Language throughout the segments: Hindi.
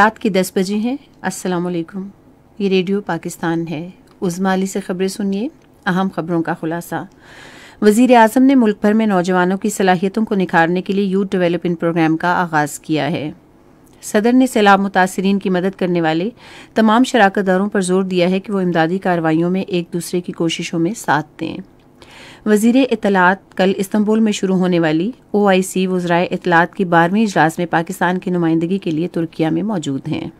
रात के दस बजे हैं अस्सलाम वालेकुम ये रेडियो पाकिस्तान है उजमाली से खबरें सुनिए अहम खबरों का खुलासा वजीर अजम ने मुल्क भर में नौजवानों की सलाहियतों को निखारने के लिए यूथ डेवलपमेंट प्रोग्राम का आगाज़ किया है सदर ने सैलाब मुतासरीन की मदद करने वाले तमाम शराकत दारों पर जोर दिया है कि वो इमदादी कार्रवाईों में एक दूसरे की कोशिशों में साथ दें वजीर इतलात कल इस्तंबुल में शुरू होने वाली ओ आई सी वज्राय इतलात की बारहवीं इजलास में पाकिस्तान की नुमाइंदगी के लिए तुर्किया में मौजूद हैं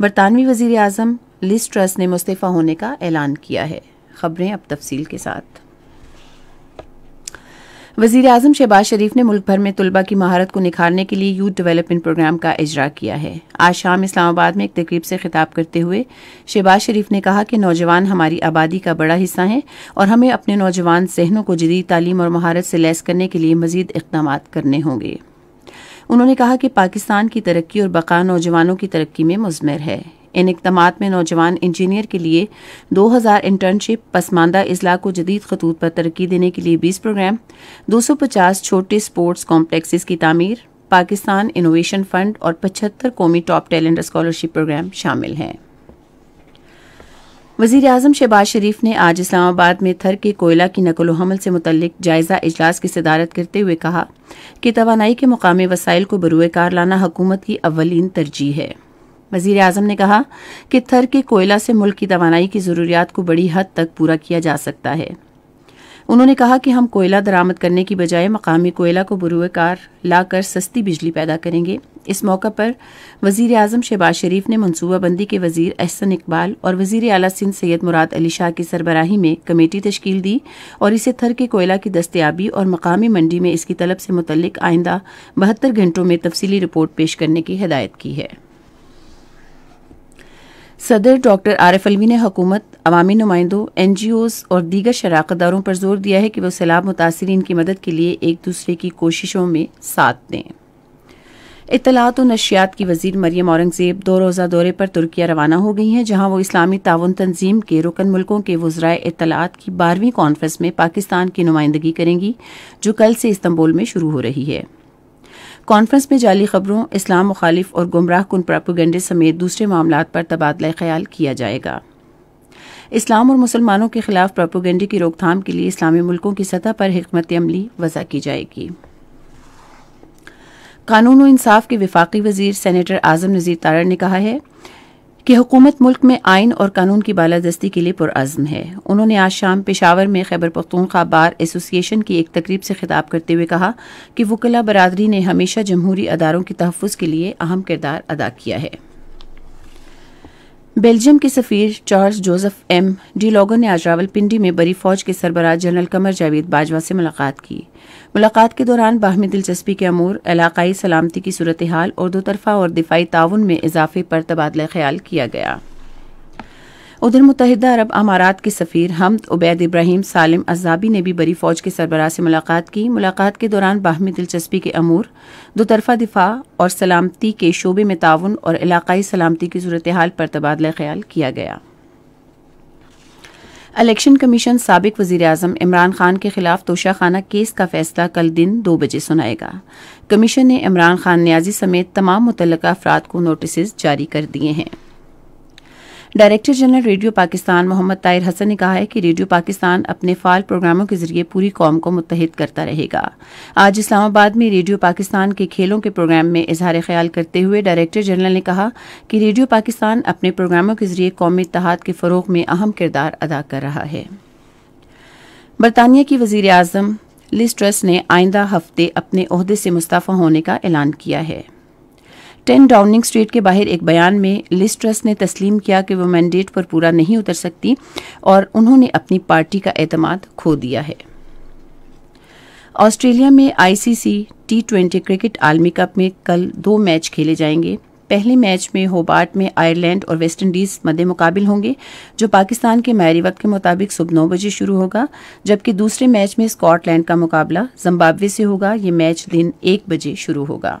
बरतानवी वजीर अजम ट्रस्ट ने मुस्तफ़ा होने का ऐलान किया है खबरें अब तफसील के साथ वजीर अजम शहबाज शरीफ ने मुल्क भर में तलबा की महारत को निखारने के लिए यूथ डेवलपमेंट प्रोग्राम का इजरा किया है आज शाम इस्लामाबाद में एक तकरीब से खिताब करते हुए शहबाज शरीफ ने कहा कि नौजवान हमारी आबादी का बड़ा हिस्सा है और हमें अपने नौजवान जहनों को जदीद तालीम और महारत से लैस करने के लिए मजीद इकदाम करने होंगे उन्होंने कहा कि पाकिस्तान की तरक्की और बका नौजवानों की तरक्की में मजमर है इन इकदाम में नौजवान इंजीनियर के लिए दो हज़ार इंटर्नशिप पसमानदा अजला को जदीद खतूत पर तरक्की देने के लिए बीस प्रोग्राम दो सौ पचास छोटे स्पोर्ट्स कॉम्प्लेक्सेस की तमीर पाकिस्तान इनोवेशन फंड और पचहत्तर कौमी टॉप टैलेंट स्कॉलरशिप प्रोग्राम शामिल हैं वजीर अजम शहबाज शरीफ ने आज इस्लामाबाद में थर के कोयला की नकल हमल से मुतल जायजा अजलास की सदारत करते हुए कहा कि तोानाई के मुकामी वसाइल को बरुएकार लाना हकूमत की अवलिन तरजीह है वजीर अजम ने कहा कि थर के कोयला से मुल्क की तोानाई की ज़रूरियात को बड़ी हद तक पूरा किया जा सकता है उन्होंने कहा कि हम कोयला दरामद करने की बजाय मकामी कोयला को बुरुएकार लाकर सस्ती बिजली पैदा करेंगे इस मौके पर वजीर अजम शहबाज शरीफ ने मनसूबाबंदी के वजीर अहसन इकबाल और वजीर अला सिंध सैयद मुराद अली शाह की सरबराही में कमेटी तश्कील दी और इसे थर के कोयला की दस्तियाबी और मकामी मंडी में इसकी तलब से मुतल आइंदा बहत्तर घंटों में तफसली रिपोर्ट पेश करने की हिदायत की है सदर डॉक्टर आरिफ अलवी ने हुकूमत अवामी नुमाइंदों एन जी ओज़ और दीगर शराकत दारों पर जोर दिया है कि वह सैलाब मुतासरीन की मदद के लिए एक दूसरे की कोशिशों में साथ दें इतलात और नशियात की वजीर मरियम औरंगजेब दो रोज़ा दौरे पर तुर्किया रवाना हो गई हैं जहां वो इस्लामी ताउन तंजीम के रुकन मुल्कों के वज्राय इतलात की बारहवीं कॉन्फ्रेंस में पाकिस्तान की नुमाइंदगी करेंगी जो कल से इस्तंबुल में शुरू हो रही है कॉन्फ्रेंस में जाली खबरों इस्लाम मुखालिफ और गुमराह कन प्रापोगेंडे समेत दूसरे मामला पर तबादला ख्याल किया जाएगा इस्लाम और मुसलमानों के खिलाफ प्रापोगेंडे की रोकथाम के लिए इस्लामी मुल्कों की सतह पर हमत अमली वजह की जाएगी कानून और इंसाफ के विफाकी वजीर सेनेटर आजम नज़ीर तारण ने कहा है कि हुकूमत मुल्क में आइन और कानून की बालादस्ती के लिए पुरज़म है उन्होंने आज शाम पेशावर में खैबर पख्तूनखा बार एसोसिएशन की एक तकरीब से खिताब करते हुए कहा कि वकला बरदरी ने हमेशा जमहूरी अदारों के तहफ़ के लिए अहम किरदार अदा किया है बेल्जियम के सफीर Charles Joseph M D Logan ने आज रावलपिंडी में बड़ी फौज के सरबराह जनरल कमर जावेद बाजवा से मुलाकात की मुलाकात के दौरान बाहमी दिलचस्पी के अमूर इलाकई सलामती की सूरत हाल और दोतरफा और दिफाई ताउन में इजाफे पर तबादला ख्याल किया गया उधर मुतहदा अरब अमारात के सफ़ीर हमद उबैद इब्राहिम सालिम अजाबी ने भी बड़ी फ़ौज के सरबराह से मुलाकात की मुलाकात के दौरान बाहमी दिलचस्पी के अमूर दोतरफा दिफा और सलामती के शोबे में ताउन और इलाकई सलामती की सूरत हाल पर तबादला ख्याल किया गया इलेक्शन कमीशन सबक वजी अजम इमरान खान के खिलाफ तोशाखाना केस का फैसला कल दिन दो बजे सुनाएगा कमीशन ने इमरान खान न्याजी समेत तमाम मुतल अफराद को नोटिस जारी कर दिए हैं director general radio Pakistan Mohammad Tahir Hasan ने कहा है कि रेडियो पाकिस्तान अपने फाल प्रोग्रामों के जरिए पूरी कौम को मुतहद करता रहेगा आज इस्लामाबाद में रेडियो पाकिस्तान के खेलों के प्रोग्राम में इजहार ख्याल करते हुए डायरेक्टर जनरल ने कहा कि रेडियो पाकिस्तान अपने प्रोग्रामों के जरिए कौमी इतिहाद के फरोग में अहम किरदार अदा कर रहा है बरतानिया की वजीर अजम लिस्ट्रस ने आइंदा हफ्ते अपने अहदे से मुस्तफ़ा होने का ऐलान किया है टेन डाउनिंग स्ट्रीट के बाहर एक बयान में लिस ट्रस्ट ने तस्लीम किया कि वह मैंडेट पर पूरा नहीं उतर सकती और उन्होंने अपनी पार्टी का अहतमाद खो दिया है ऑस्ट्रेलिया में आईसीसी टी ट्वेंटी क्रिकेट आलमी कप में कल दो मैच खेले जाएंगे पहले मैच में होबार्ट में आयरलैंड और वेस्टइंडीज मदे मध्य मुकाबिल होंगे जो पाकिस्तान के मायरी वक्त के मुताबिक सुबह नौ बजे शुरू होगा जबकि दूसरे मैच में स्कॉटलैंड का मुकाबला जिम्बाब्वे से होगा ये मैच दिन एक बजे शुरू होगा